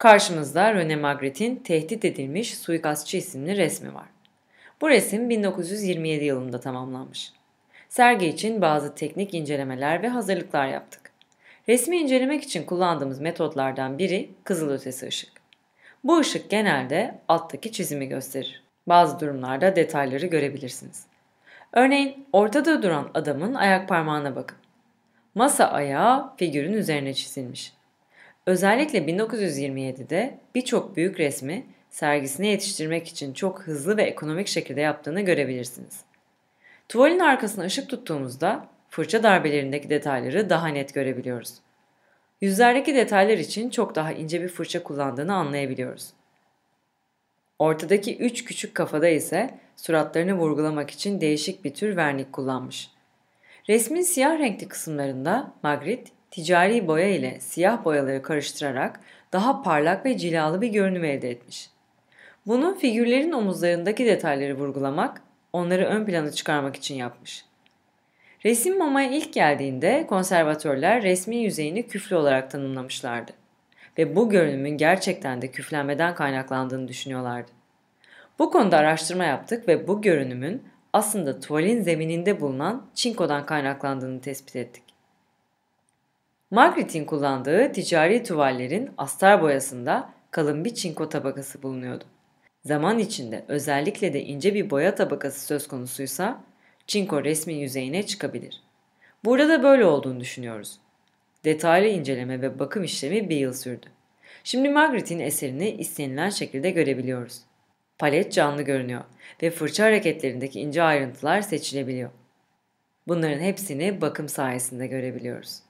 Karşımızda Rene Magritte'in Tehdit Edilmiş Suikastçı isimli resmi var. Bu resim 1927 yılında tamamlanmış. Sergi için bazı teknik incelemeler ve hazırlıklar yaptık. Resmi incelemek için kullandığımız metotlardan biri kızılötesi ışık. Bu ışık genelde alttaki çizimi gösterir. Bazı durumlarda detayları görebilirsiniz. Örneğin ortada duran adamın ayak parmağına bakın. Masa ayağı figürün üzerine çizilmiş. Özellikle 1927'de birçok büyük resmi sergisine yetiştirmek için çok hızlı ve ekonomik şekilde yaptığını görebilirsiniz. Tuvalin arkasına ışık tuttuğumuzda fırça darbelerindeki detayları daha net görebiliyoruz. Yüzlerdeki detaylar için çok daha ince bir fırça kullandığını anlayabiliyoruz. Ortadaki üç küçük kafada ise suratlarını vurgulamak için değişik bir tür vernik kullanmış. Resmin siyah renkli kısımlarında Magritte ticari boya ile siyah boyaları karıştırarak daha parlak ve cilalı bir görünüm elde etmiş. Bunun figürlerin omuzlarındaki detayları vurgulamak, onları ön plana çıkarmak için yapmış. Resim mamaya ilk geldiğinde konservatörler resmin yüzeyini küflü olarak tanımlamışlardı ve bu görünümün gerçekten de küflenmeden kaynaklandığını düşünüyorlardı. Bu konuda araştırma yaptık ve bu görünümün aslında tuvalin zemininde bulunan çinkodan kaynaklandığını tespit ettik. Magritte'in kullandığı ticari tuvallerin astar boyasında kalın bir çinko tabakası bulunuyordu. Zaman içinde özellikle de ince bir boya tabakası söz konusuysa çinko resmin yüzeyine çıkabilir. Burada da böyle olduğunu düşünüyoruz. Detaylı inceleme ve bakım işlemi bir yıl sürdü. Şimdi Magritte'in eserini istenilen şekilde görebiliyoruz. Palet canlı görünüyor ve fırça hareketlerindeki ince ayrıntılar seçilebiliyor. Bunların hepsini bakım sayesinde görebiliyoruz.